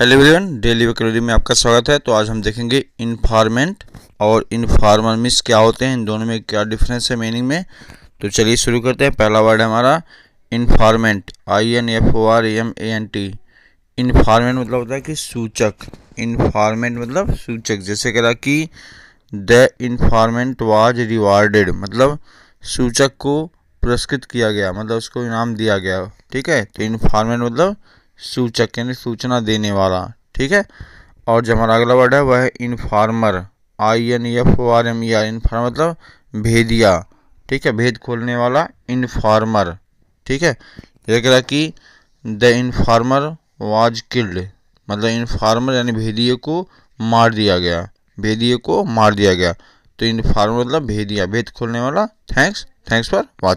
hello everyone daily वकलरी में आपका स्वागत है तो आज हम देखेंगे इनफार्मेंट और इनफार्मर मिस क्या होते हैं इन दोनों में क्या डिफरेंस है मीनिंग में तो चलिए शुरू करते हैं पहला वर्ड है हमारा informant I N F O R M A N T informant मतलब होता है कि सूचक इनफार्मेंट मतलब सूचक जैसे कह रहा कि द इनफार्मेंट वाज रिवार्डेड मतलब सूचक को पुरस्कृत किया गया मतलब उसको इनाम दिया गया ठीक है तो इनफार्मेंट मतलब सूचक यानी सूचना देने वाला ठीक है और जो हमारा अगला वर्ड है वह है informer I N F O R M E R informer मतलब भेदिया ठीक है भेद खोलने वाला इनफार्मर ठीक है रहा कि द इनफार्मर वाज किल्ड मतलब इनफार्मर यानी भेदिए को मार दिया गया भेदिए को मार दिया गया तो इनफार्मर मतलब भेदिया भेद खोलने वाला थैंक्स थैंक्स फॉर वॉचिंग